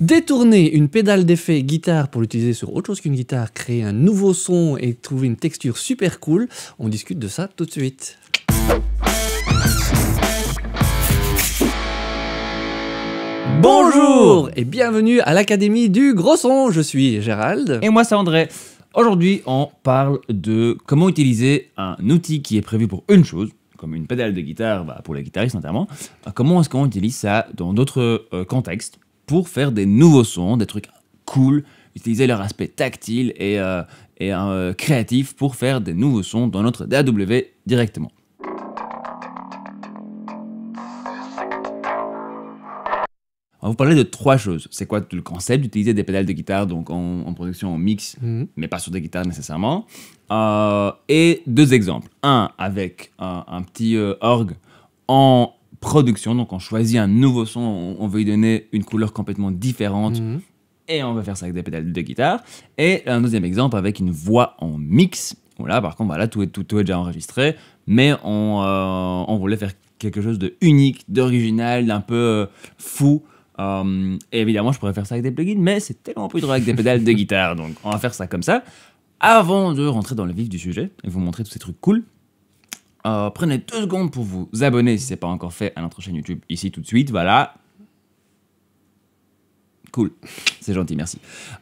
Détourner une pédale d'effet guitare pour l'utiliser sur autre chose qu'une guitare, créer un nouveau son et trouver une texture super cool, on discute de ça tout de suite. Bonjour et bienvenue à l'Académie du Gros Son. Je suis Gérald. Et moi, c'est André. Aujourd'hui, on parle de comment utiliser un outil qui est prévu pour une chose, comme une pédale de guitare bah, pour les guitaristes notamment. Euh, comment est-ce qu'on utilise ça dans d'autres euh, contextes pour faire des nouveaux sons, des trucs cool, utiliser leur aspect tactile et, euh, euh, créatif pour faire des nouveaux sons dans notre DAW directement. On va vous parler de trois choses. C'est quoi le concept d'utiliser des pédales de guitare donc en, production, en mix, mm-hmm. mais pas sur des guitares nécessairement. Euh, et deux exemples. Un avec un petit orgue en production. Donc on choisit un nouveau son, on, veut lui donner une couleur complètement différente. Mhm. Et on va faire ça avec des pédales de guitare. Et un deuxième exemple avec une voix en mix. voilà par contre, voilà, tout est, tout, est déjà enregistré. Mais euh, on, voulait faire quelque chose de unique, d'original, d'un peu euh, fou. Euh, et évidemment, je pourrais faire ça avec des plugins, mais c'est tellement plus drôle avec des pédales de guitare. Donc on va faire ça comme ça. Avant de rentrer dans le vif du sujet et vous montrer tous ces trucs cool, euh, prenez deux secondes pour vous abonner si ce n'est pas encore fait à notre chaîne YouTube ici tout de suite. Voilà. Cool. C'est gentil, merci.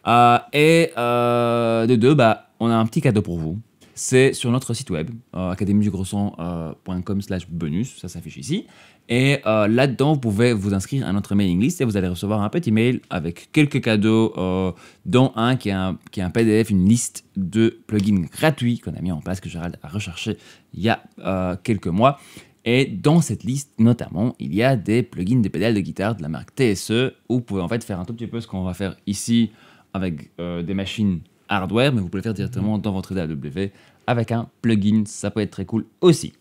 Euh, et euh, de deux, bah, on a un petit cadeau pour vous c'est sur notre site web, euh, academiedugrosson.com euh, slash bonus, ça s'affiche ici. Et euh, là-dedans, vous pouvez vous inscrire à notre mailing list et vous allez recevoir un petit mail avec quelques cadeaux, euh, dont un qui, est un PDF, une liste de plugins gratuits qu'on a mis en place, que Gérald a recherché il y a quelques mois. Et dans cette liste, notamment, il y a des plugins des pédales de guitare de la marque TSE, où vous pouvez en fait faire un tout petit peu ce qu'on va faire ici avec des machines hardware, mais vous pouvez le faire directement mhm. dans votre AW avec un plugin. Ça peut être très cool aussi.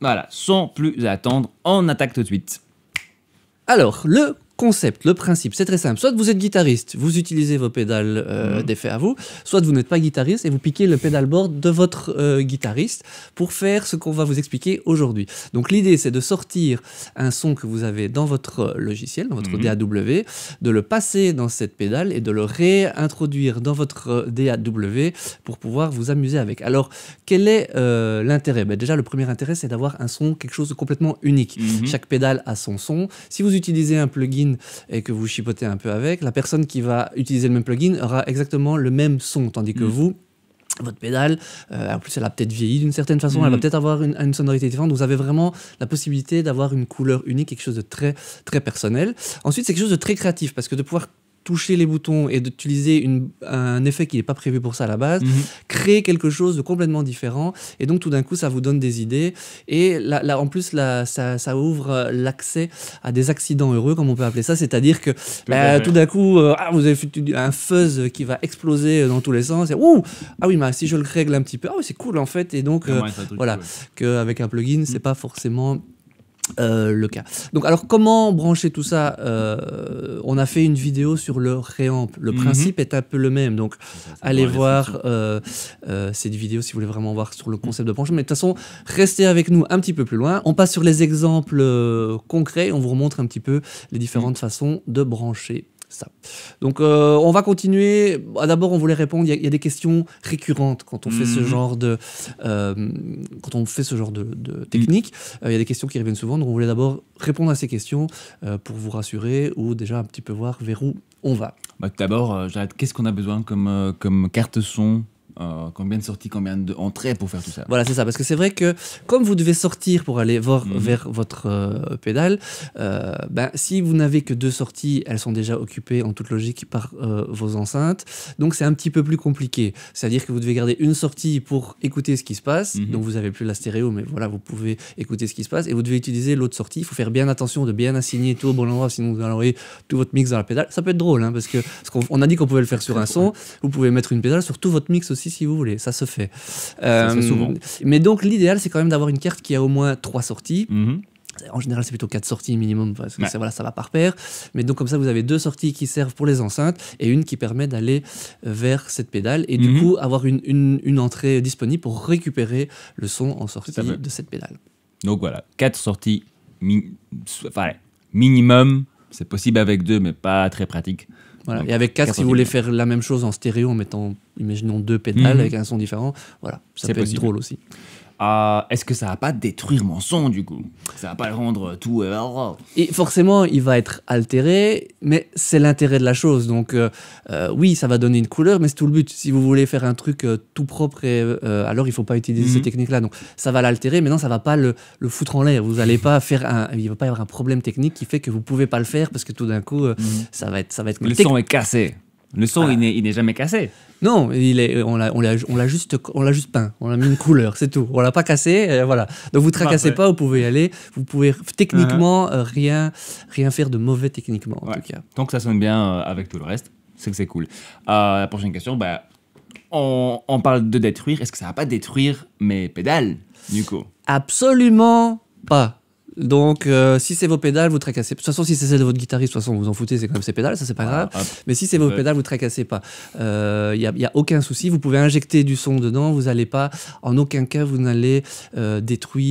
Voilà, sans plus attendre, on attaque tout de suite. Alors, le concept, le principe, c'est très simple. Soit vous êtes guitariste, vous utilisez vos pédales euh, mhm. d'effet à vous, soit vous n'êtes pas guitariste et vous piquez le pedalboard de votre euh, guitariste pour faire ce qu'on va vous expliquer aujourd'hui. Donc l'idée, c'est de sortir un son que vous avez dans votre logiciel, dans votre mhm. DAW, de le passer dans cette pédale et de le réintroduire dans votre euh, DAW pour pouvoir vous amuser avec. Alors, quel est l'intérêt ben Déjà, le premier intérêt, c'est d'avoir un son, quelque chose de complètement unique. Mhm. Chaque pédale a son son. Si vous utilisez un plugin et que vous chipotez un peu avec, la personne qui va utiliser le même plugin aura exactement le même son, tandis que mm. vous, votre pédale, euh, en plus elle a peut-être vieilli d'une certaine façon, elle va mm. peut-être avoir une, une, sonorité différente, vous avez vraiment la possibilité d'avoir une couleur unique, quelque chose de très, très personnel. Ensuite, c'est quelque chose de très créatif, parce que de pouvoir toucher les boutons et d'utiliser un effet qui n'est pas prévu pour ça à la base, mhm. créer quelque chose de complètement différent. Et donc tout d'un coup, ça vous donne des idées. Et là, en plus, là, ça, ouvre euh, l'accès à des accidents heureux, comme on peut appeler ça. C'est-à-dire que tout bah, d'un coup, euh, ah, vous avez un fuzz qui va exploser euh, dans tous les sens. Et, ah oui, mais si je le règle un petit peu, ah oui, c'est cool en fait. Et donc, ah voilà, qu'avec un plugin, c'est mhm. pas forcément euh, le cas. Donc alors comment brancher tout ça euh, On a fait une vidéo sur le réamp. Le mhm. principe est un peu le même. Donc allez voir euh, cette vidéo si vous voulez vraiment voir sur le concept de branchement, Mais de toute façon, restez avec nous un petit peu plus loin. On passe sur les exemples concrets. On vous remontre un petit peu les différentes mhm. façons de brancher ça. Donc euh, on va continuer. Ah, d'abord, on voulait répondre. Il y, a des questions récurrentes quand on fait ce mhm. genre de euh, quand on fait ce genre de, technique. Euh, il y a des questions qui reviennent souvent. Donc on voulait d'abord répondre à ces questions pour vous rassurer ou déjà un petit peu voir vers où on va. Bah, D'abord, qu'est-ce qu'on a besoin comme, comme carte son euh, combien de sorties, combien d'entrées pour faire tout ça Voilà, c'est ça. Parce que c'est vrai que comme vous devez sortir pour aller voir, mhm. vers votre euh, pédale, euh, ben, si vous n'avez que deux sorties, elles sont déjà occupées en toute logique par vos enceintes. Donc c'est un petit peu plus compliqué. C'est-à-dire que vous devez garder une sortie pour écouter ce qui se passe. Mhm. Donc vous n'avez plus la stéréo, mais voilà, vous pouvez écouter ce qui se passe. Et vous devez utiliser l'autre sortie. Il faut faire bien attention de bien assigner tout au bon endroit, sinon vous allez envoyer tout votre mix dans la pédale. Ça peut être drôle, hein, parce que a dit qu'on pouvait le faire sur un son. Vous pouvez mettre une pédale sur tout votre mix aussi si vous voulez, ça se fait. Euh, mais donc l'idéal c'est quand même d'avoir une carte qui a au moins trois sorties. Mhm. En général, c'est plutôt quatre sorties minimum, parce que ça, voilà, ça va par paire. Mais donc, comme ça, vous avez deux sorties qui servent pour les enceintes et une qui permet d'aller euh, vers cette pédale et du mhm. coup avoir une, entrée disponible pour récupérer le son en sortie de cette pédale. Donc voilà, quatre sorties minimum. C'est possible avec deux, mais pas très pratique et avec 4, si vous voulez faire la même chose en stéréo en mettant, imaginons, deux pédales mhm. avec un son différent, voilà, ça peut être drôle aussi. Est-ce que ça va pas détruire mon son du coup Ça va pas le rendre tout. Euh, et forcément, il va être altéré, mais c'est l'intérêt de la chose. Donc, euh, euh, oui, ça va donner une couleur, mais c'est tout le but. Si vous voulez faire un truc tout propre, alors il faut pas utiliser ces mhm. techniques-là. Donc, ça va l'altérer, mais non, ça va pas le, foutre en l'air. Vous allez pas faire Il va pas y avoir un problème technique qui fait que vous pouvez pas le faire parce que tout d'un coup, mhm. ça va être. Ça va être le son est cassé. Le son, ah. il n'est jamais cassé. Non, il est, on l'a juste, on juste peint, on l'a mis une couleur, c'est tout. On l'a pas cassé, euh, voilà. Donc vous ne tracassez pas, vous pouvez y aller, vous pouvez techniquement uh-huh. euh, rien, rien faire de mauvais techniquement en tout cas. Tant que ça sonne bien euh, avec tout le reste, c'est que c'est cool. la prochaine question, bah, on, parle de détruire. Est-ce que ça va pas détruire mes pédales, du coup Absolument pas. Donc, euh, si c'est vos pédales, vous tracassez. De toute façon, si c'est celle de votre guitariste, de toute façon, vous en foutez, c'est quand même ses pédales, ça c'est pas ah, grave. Ah, mais si c'est vos pédales, vous tracassez pas. Il euh, n'y a, aucun souci. Vous pouvez injecter du son dedans. Vous n'allez pas, en aucun cas, vous n'allez euh, détruire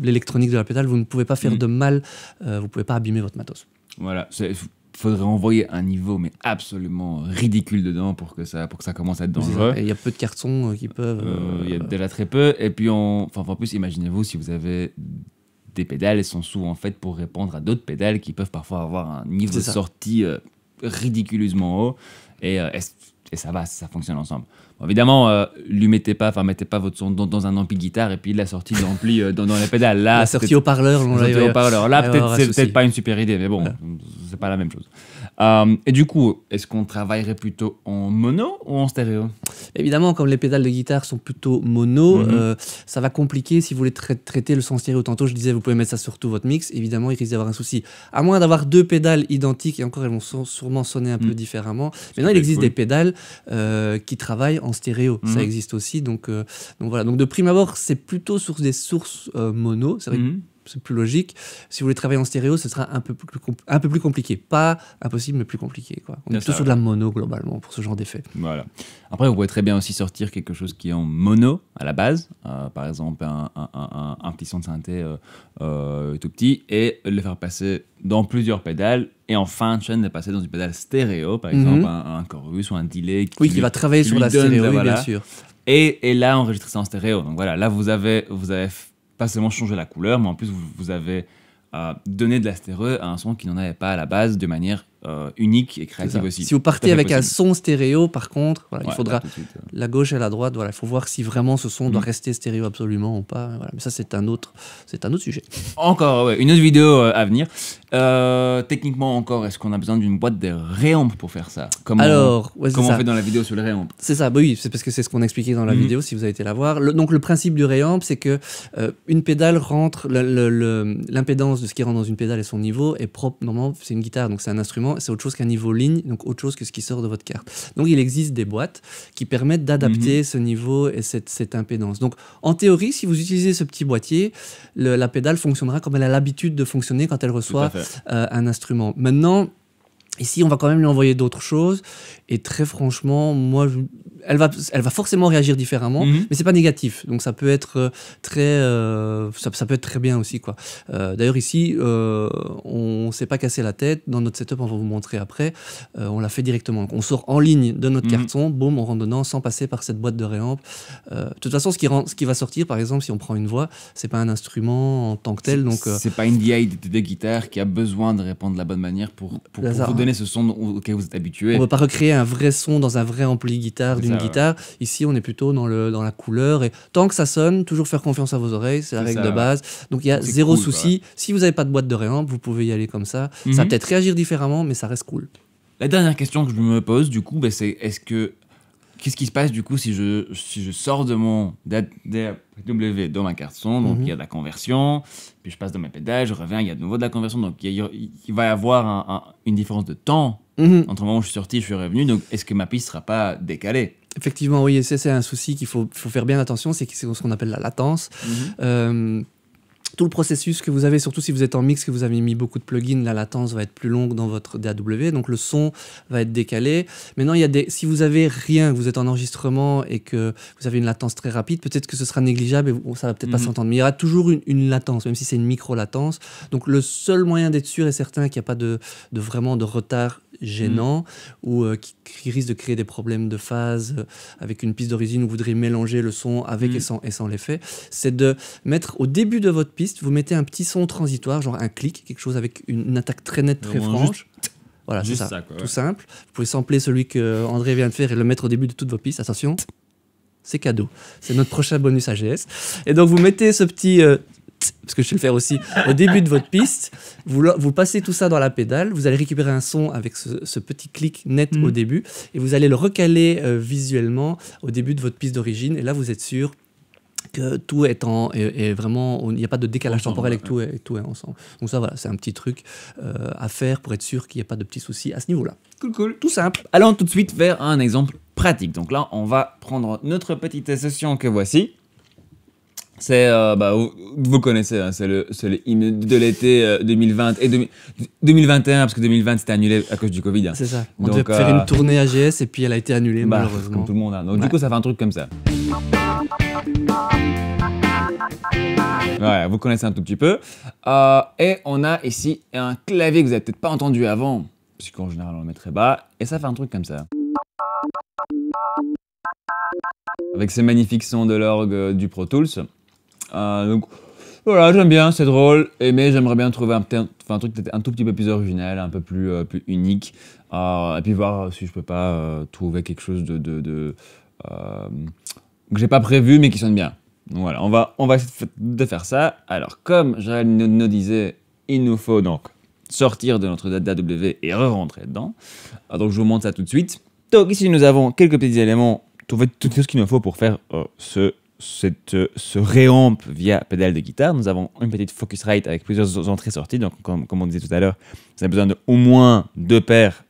l'électronique de la pédale. Vous ne pouvez pas faire mm. de mal. vous ne pouvez pas abîmer votre matos. Voilà faudrait envoyer un niveau mais absolument ridicule dedans pour que ça pour que ça commence à être dangereux. Il y a peu de cartons qui peuvent. Il y a déjà très peu. Et puis enfin en plus imaginez-vous si vous avez des pédales sont souvent faites pour répondre à d'autres pédales qui peuvent parfois avoir un niveau de sortie euh, ridiculement haut. Euh, et, ça va, ça fonctionne ensemble. évidemment, euh, lui mettez pas, enfin mettez pas votre son dans, un ampli guitare et puis la sortie de l'ampli dans, les pédales. la sortie au parleur, on sortie au parleur. Là, peut-être, c'est peut-être pas une super idée, mais bon, c'est pas la même chose. Euh, et du coup, est-ce qu'on travaillerait plutôt en mono ou en stéréo Évidemment, comme les pédales de guitare sont plutôt mono, mhm. euh, ça va compliquer si vous voulez traiter le son stéréo. Tantôt, je disais, vous pouvez mettre ça sur tout votre mix. Évidemment, il risque d'avoir un souci. À moins d'avoir deux pédales identiques, et encore, elles vont sûrement sonner un peu mhm. différemment. Maintenant, il existe des pédales euh, qui travaillent en stéréo. Ça mhm. existe aussi. Donc, donc voilà. Donc de prime abord, c'est plutôt sur des sources mono. C'est vrai que c'est plus logique. Si vous voulez travailler en stéréo, ce sera un peu plus, un peu plus compliqué. Pas impossible, mais plus compliqué. Quoi. On est plutôt sur de la mono globalement pour ce genre d'effet. Voilà. Après, vous pouvez très bien aussi sortir quelque chose qui est en mono à la base, euh, par exemple un, un, petit son de synthé euh, euh, tout petit, et le faire passer dans plusieurs pédales et en fin de chaîne le passer dans une pédale stéréo, par mhm. exemple un, chorus ou un delay. Qui oui, qui va travailler sur la stéréo, bien sûr. Et, et, là, enregistrer ça en stéréo. Donc voilà, là, vous avez, vous avez pas seulement changer la couleur, mais en plus vous, avez euh, donné de la stéréo à un son qui n'en avait pas à la base de manière euh, unique et créative aussi. Si vous partez avec un son stéréo, par contre, il faudra bah, la gauche et la droite. Voilà, il faut voir si vraiment ce son doit mm. rester stéréo absolument ou pas. Voilà, mais ça, c'est un autre, c'est un autre sujet. Encore une autre vidéo euh, à venir. Euh, techniquement encore, est-ce qu'on a besoin d'une boîte de réamp pour faire ça comme Alors, on, comme on fait dans la vidéo sur le réamp C'est ça, bah oui, c'est parce que c'est ce qu'on expliqué dans la mhm. vidéo si vous avez été la voir. donc le principe du réamp, c'est que euh, une pédale rentre, l'impédance de ce qui rentre dans une pédale et son niveau est propre. Normalement, c'est une guitare, donc c'est un instrument, c'est autre chose qu'un niveau ligne, donc autre chose que ce qui sort de votre carte. Donc il existe des boîtes qui permettent d'adapter mhm. ce niveau et cette, impédance. Donc en théorie, si vous utilisez ce petit boîtier, la pédale fonctionnera comme elle a l'habitude de fonctionner quand elle reçoit euh, un instrument. Maintenant, Ici, on va quand même lui envoyer d'autres choses. Et très franchement, moi, elle, va, elle va forcément réagir différemment, mhm. mais c'est pas négatif. Donc ça peut être euh, très, euh, ça, peut être très bien aussi, quoi. Euh, d'ailleurs ici, euh, on s'est pas cassé la tête. Dans notre setup, on va vous montrer après. on l'a fait directement. On sort en ligne de notre mhm. carton, boum, en randonnant sans passer par cette boîte de réamp. de toute façon, ce qui, ce qui va sortir, par exemple, si on prend une voix, c'est pas un instrument en tant que tel. Donc c'est pas une DI de, guitare qui a besoin de répondre de la bonne manière pour, pour, pour vous donner ce son auquel vous êtes habitué. On ne va pas recréer un vrai son dans un vrai ampli guitare d'une guitare. Ici, on est plutôt dans, le, dans la couleur. Et tant que ça sonne, toujours faire confiance à vos oreilles, c'est la règle de base. Donc il y a zéro souci. Si vous n'avez pas de boîte de réamp, vous pouvez y aller comme ça. Ça mhm. va peut-être réagir différemment, mais ça reste cool. La dernière question que je me pose, du coup, bah, c'est est-ce que Qu'est-ce qui se passe du coup si je, si je sors de mon DAW dans ma carte son Donc mhm. il y a de la conversion, puis je passe dans mes pédales, je reviens, il y a de nouveau de la conversion. Donc il va y avoir une différence de temps mhm. entre le moment où je suis sorti et je suis revenu. Donc est-ce que ma piste ne sera pas décalée Effectivement, oui, c'est un souci qu'il faut, faut, faire bien attention, c'est ce qu'on appelle la latence. Mhm. Euh, tout le processus que vous avez, surtout si vous êtes en mix, que vous avez mis beaucoup de plugins, la latence va être plus longue dans votre DAW, donc le son va être décalé. Maintenant, il y a des, si vous avez rien, que vous êtes en enregistrement et que vous avez une latence très rapide, peut-être que ce sera négligeable et ça va peut-être pas mhm. s'entendre. Mais il y aura toujours une, latence, même si c'est une micro latence. Donc le seul moyen d'être sûr et certain qu'il n'y a pas de, vraiment de retard gênant mm. ou euh, qui, risque de créer des problèmes de phase euh, avec une piste d'origine où vous voudrez mélanger le son avec mm. et sans, et l'effet, c'est de mettre au début de votre piste, vous mettez un petit son transitoire, genre un clic, quelque chose avec une, attaque très nette, très franche. Voilà, c'est ça, tout simple. Vous pouvez sampler celui que André vient de faire et le mettre au début de toutes vos pistes. Attention, c'est cadeau. C'est notre prochain bonus AGS. Et donc vous mettez ce petit euh, parce que je vais le faire aussi, au début de votre piste, vous, passez tout ça dans la pédale, vous allez récupérer un son avec ce, petit clic net au mm. début, et vous allez le recaler euh, visuellement au début de votre piste d'origine, et là vous êtes sûr que tout est en et, vraiment il n'y a pas de décalage temporel et que tout est, tout est ensemble donc ça voilà c'est un petit truc euh, à faire pour être sûr qu'il n'y a pas de petits soucis à ce niveau là cool cool tout simple allons tout de suite vers un exemple pratique donc là on va prendre notre petite session que voici c'est, euh, bah, vous, connaissez, hein, c'est le, de l'été 2020 euh, et 2021, parce que 2020 c'était annulé à cause du Covid. C'est ça. On devait euh, faire une tournée AGS et puis elle a été annulée bah, malheureusement. Comme tout le monde. Hein. Donc du coup, ça fait un truc comme ça. Ouais, vous connaissez un tout petit peu. et on a ici un clavier que vous n'avez peut-être pas entendu avant, puisqu'en général on le met très bas, et ça fait un truc comme ça avec ces magnifiques sons de l'orgue du Pro Tools. Ah, donc voilà, j'aime bien, c'est drôle, mais j'aimerais bien trouver un, truc un tout petit peu plus original, un peu plus, euh, unique. Ah, et puis voir si je peux pas euh, trouver quelque chose de, euh, que j'ai pas prévu mais qui sonne bien. Donc voilà, on va, on va essayer de faire ça. Alors, comme Jaël nous disait, il nous faut donc sortir de notre data W et rentrer dedans. Ah, donc, je vous montre ça tout de suite. Donc, ici, nous avons quelques petits éléments, tout, tout ce qu'il nous faut pour faire ce cette, euh, ce réamp via pédale de guitare, nous avons une petite Focusrite avec plusieurs entrées-sorties. Donc, comme, comme, on disait tout à l'heure, vous avez besoin de au moins deux paires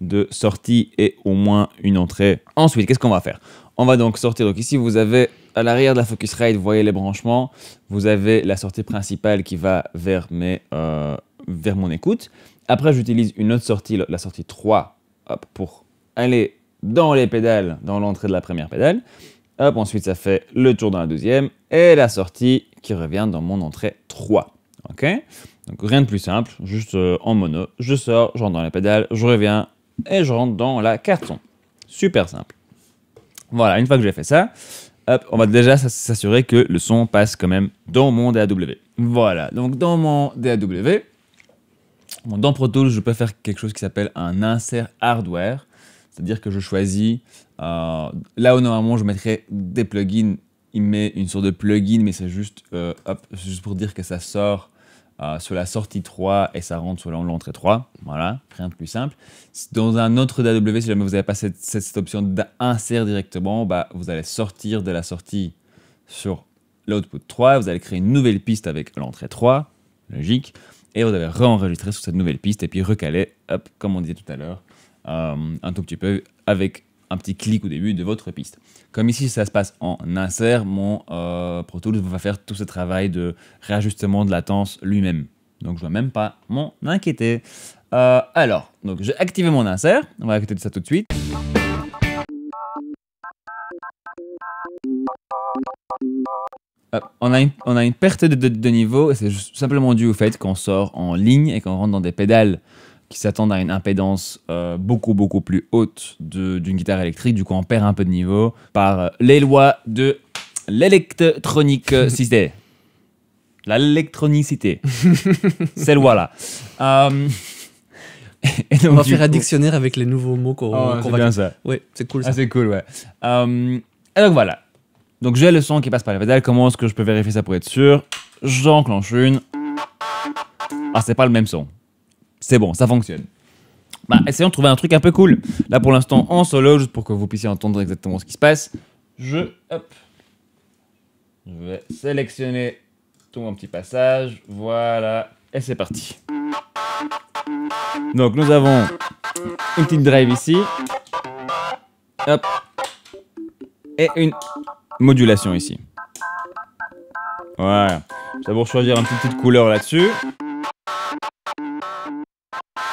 de sorties et au moins une entrée. Ensuite, qu'est-ce qu'on va faire On va donc sortir. Donc, ici, vous avez à l'arrière de la Focusrite, vous voyez les branchements. Vous avez la sortie principale qui va vers, mes, euh, vers mon écoute. Après, j'utilise une autre sortie, la sortie 3, hop, pour aller dans les pédales, dans l'entrée de la première pédale. Hop, ensuite ça fait le tour dans la deuxième et la sortie qui revient dans mon entrée 3. Ok Donc rien de plus simple, juste euh, en mono. Je sors, je rentre dans la pédale, je reviens et je rentre dans la carton Super simple. Voilà, une fois que j'ai fait ça, hop, on va déjà s'assurer que le son passe quand même dans mon DAW. Voilà, donc dans mon DAW, dans Pro Tools, je peux faire quelque chose qui s'appelle un insert hardware. C'est-à-dire que je choisis euh, là où normalement je mettrais des plugins, il met une sorte de plugin, mais c'est juste, euh, juste pour dire que ça sort euh, sur la sortie 3 et ça rentre sur l'entrée 3. Voilà, rien de plus simple. Dans un autre DAW, si jamais vous n'avez pas cette, cette, option d'insert directement, bah, vous allez sortir de la sortie sur l'output 3, vous allez créer une nouvelle piste avec l'entrée 3, logique, et vous allez réenregistrer sur cette nouvelle piste et puis recaler, comme on disait tout à l'heure, un tout petit peu avec un petit clic au début de votre piste. Comme ici, ça se passe en insert, mon euh, Pro Tools va faire tout ce travail de réajustement de latence lui-même. Donc, je ne dois même pas m'en inquiéter. Euh, alors, donc j'ai activé mon insert. On va écouter ça tout de suite. Euh, on, a une, perte de, de niveau et c'est simplement dû au fait qu'on sort en ligne et qu'on rentre dans des pédales qui s'attendent à une impédance euh, beaucoup beaucoup plus haute d'une guitare électrique. Du coup, on perd un peu de niveau par euh, les lois de euh, l'électronicité. L'électronicité. Ces lois-là. on va faire un dictionnaire avec les nouveaux mots qu'on va... Ah, qu va. Bien ça. Oui, c'est cool. Ah, ça. Ah, c'est cool, ouais. Et donc voilà. Donc j'ai le son qui passe par les pédales. Comment est-ce que je peux vérifier ça pour être sûr J'enclenche une. Ah, c'est pas le même son. C'est bon, ça fonctionne. Bah, essayons de trouver un truc un peu cool. Là, pour l'instant, en solo, juste pour que vous puissiez entendre exactement ce qui se passe, je, hop, je vais sélectionner tout mon petit passage. Voilà, et c'est parti. Donc, nous avons une petite drive ici. Hop. Et une modulation ici. Voilà. Je pour choisir une petite couleur là-dessus.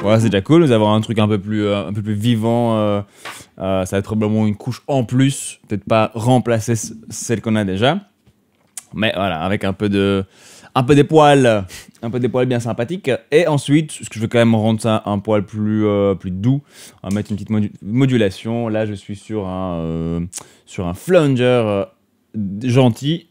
Voilà, c'est déjà cool. nous avoir un truc un peu plus, euh, un peu plus vivant. Euh, euh, ça va être probablement une couche en plus. Peut-être pas remplacer celle qu'on a déjà. Mais voilà, avec un peu de. Un peu des poils, un peu des poils bien sympathiques. Et ensuite, ce que je veux quand même rendre ça un poil plus, plus doux, on va mettre une petite modulation. Là, je suis sur un, sur un gentil.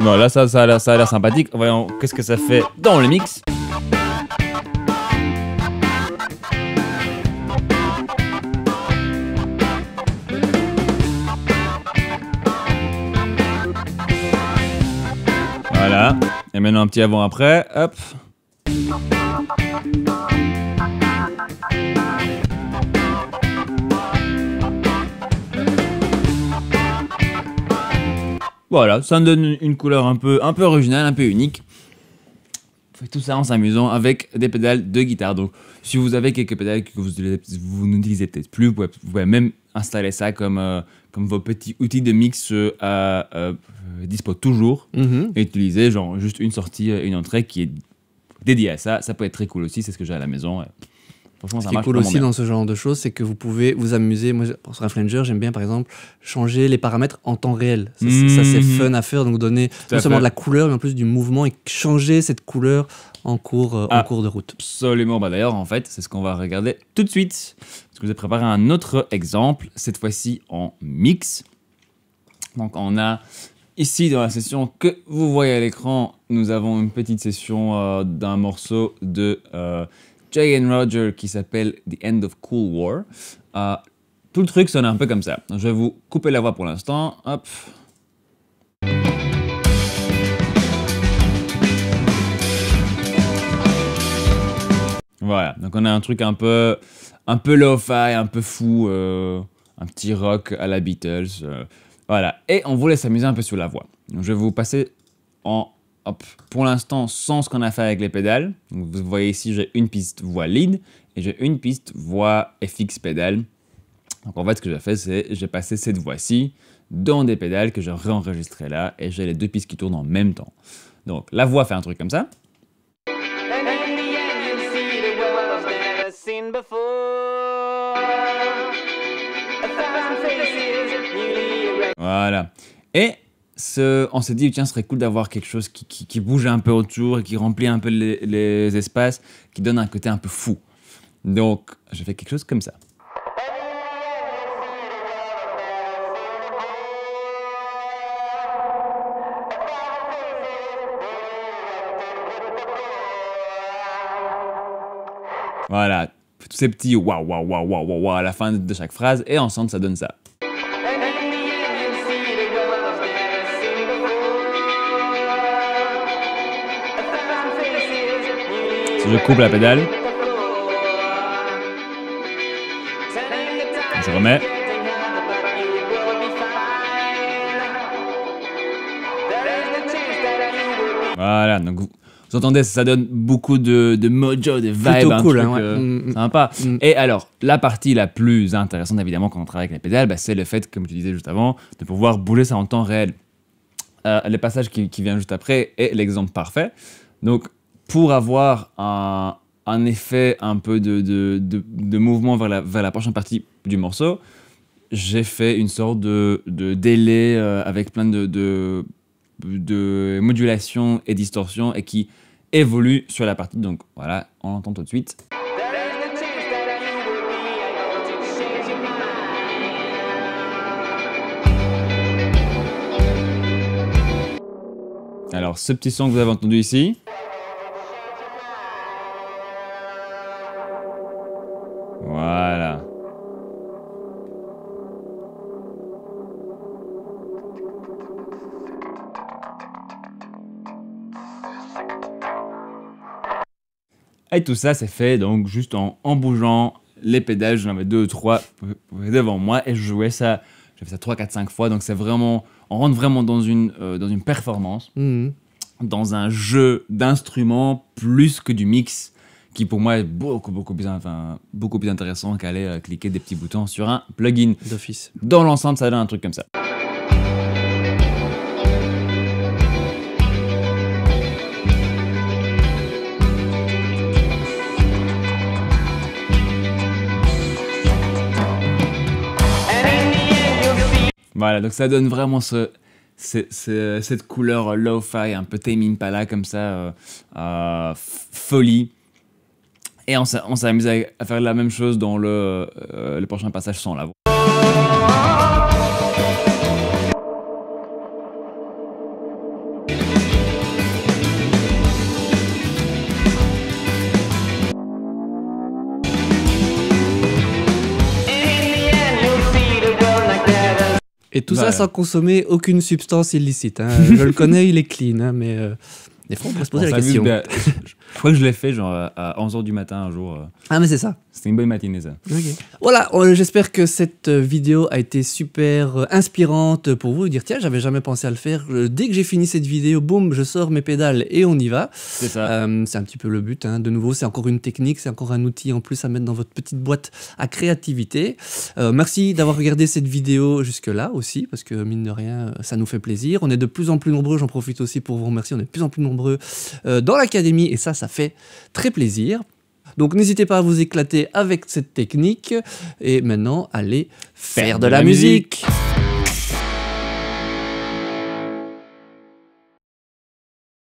Non, là, ça, ça a l'air sympathique. Voyons qu'est-ce que ça fait dans le mix. maintenant un petit avant-après, hop. Voilà, ça donne une couleur un peu, un peu originale, un peu unique. Fait tout ça en s'amusant avec des pédales de guitare. Donc, si vous avez quelques pédales que vous, vous n'utilisez peut-être plus, vous vous pouvez même installer ça comme, euh, comme vos petits outils de mix à euh, euh, dispo toujours mhm. Utilisez utiliser genre juste une sortie, une entrée qui est dédiée à ça. Ça peut être très cool aussi, c'est ce que j'ai à la maison. Ce qui est cool aussi dans ce genre de choses, c'est que vous pouvez vous amuser. Moi, pour flanger, j'aime bien, par exemple, changer les paramètres en temps réel. Ça, c'est mmh. fun à faire. Donc, donner non seulement de la couleur, mais en plus du mouvement et changer cette couleur en cours, euh, en ah. cours de route. Absolument. Bah, D'ailleurs, en fait, c'est ce qu'on va regarder tout de suite. Parce que vous ai préparé un autre exemple, cette fois-ci en mix. Donc, on a Ici, dans la session que vous voyez à l'écran, nous avons une petite session euh, d'un morceau de euh, J.N. Roger qui s'appelle The End of Cool War. Euh, tout le truc sonne un peu comme ça. Je vais vous couper la voix pour l'instant. Hop. Voilà, donc on a un truc un peu, un peu lo-fi, un peu fou, euh, un petit rock à la Beatles. Euh. voilà, et on vous laisse amuser un peu sur la voix. Donc je vais vous passer en hop, pour l'instant sans ce qu'on a fait avec les pédales. vous voyez ici, j'ai une piste voie lead et j'ai une piste voie FX pédale. Donc en fait, ce que j'ai fait, c'est j'ai passé cette voix-ci dans des pédales que j'ai réenregistrées là et j'ai les deux pistes qui tournent en même temps. Donc la voix fait un truc comme ça. Voilà. Et on s'est dit, tiens, ce serait cool d'avoir quelque chose qui, bouge un peu autour et qui remplit un peu les, les, espaces, qui donne un côté un peu fou. Donc, je fais quelque chose comme ça. Voilà, tous ces petits waouh, waouh, waouh, waouh, waouh à la fin de chaque phrase, et ensemble, ça donne ça. Je coupe la pédale. Je remets. Voilà, donc vous, entendez, ça donne beaucoup de, mojo, de vibe. c'est cool, hein, euh, mm, mm. sympa. Mm. Et alors, la partie la plus intéressante, évidemment, quand on travaille avec les pédales, bah, c'est le fait, comme tu disais juste avant, de pouvoir bouler ça en temps réel. Euh, le passage qui, qui, vient juste après est l'exemple parfait. Donc, pour avoir un, effet un peu de, mouvement vers la, prochaine partie du morceau, j'ai fait une sorte de, délai euh, avec plein de, de, modulations et distorsions et qui évolue sur la partie. Donc voilà, on l'entend tout de suite. Alors ce petit son que vous avez entendu ici, Et tout ça, c'est fait donc juste en, bougeant les pédales. J'en avais deux ou trois devant moi et je jouais ça. J'ai fait ça 3, 4, 5 fois. Donc c'est vraiment. On rentre vraiment dans une, euh, dans une performance, mhm. dans un jeu d'instruments plus que du mix qui pour moi est beaucoup beaucoup plus, enfin, beaucoup plus intéressant qu'aller euh, cliquer des petits boutons sur un plugin d'office. Dans l'ensemble, ça donne un truc comme ça. Voilà, donc ça donne vraiment ce, cette couleur euh, low-fi, un peu Tame Impala comme ça, euh, euh, folie. Et on s'est, amusé à, faire la même chose dans le, le prochain passage sans la voix. Et tout ça sans consommer aucune substance illicite. Hein. Je le connais, il est clean, hein, mais euh, des fois on peut se poser la question. Je crois que je l'ai fait genre à 11h du matin un jour. Euh. Ah mais c'est ça. C'était une bonne matinée ça. Voilà, j'espère que cette euh, vidéo a été super euh, inspirante pour vous. Dire tiens, j'avais jamais pensé à le faire. Dès que j'ai fini cette vidéo, boum, je sors mes pédales et on y va. C'est ça. c'est un petit peu le but. Hein, de nouveau, c'est encore une technique, c'est encore un outil en plus à mettre dans votre petite boîte à créativité. merci d'avoir regardé cette vidéo jusque-là aussi, parce que mine de rien, ça nous fait plaisir. On est de plus en plus nombreux, j'en profite aussi pour vous remercier, on est de plus en plus nombreux dans l'académie et ça, ça fait très plaisir. Donc n'hésitez pas à vous éclater avec cette technique et maintenant allez faire, de, la, musique.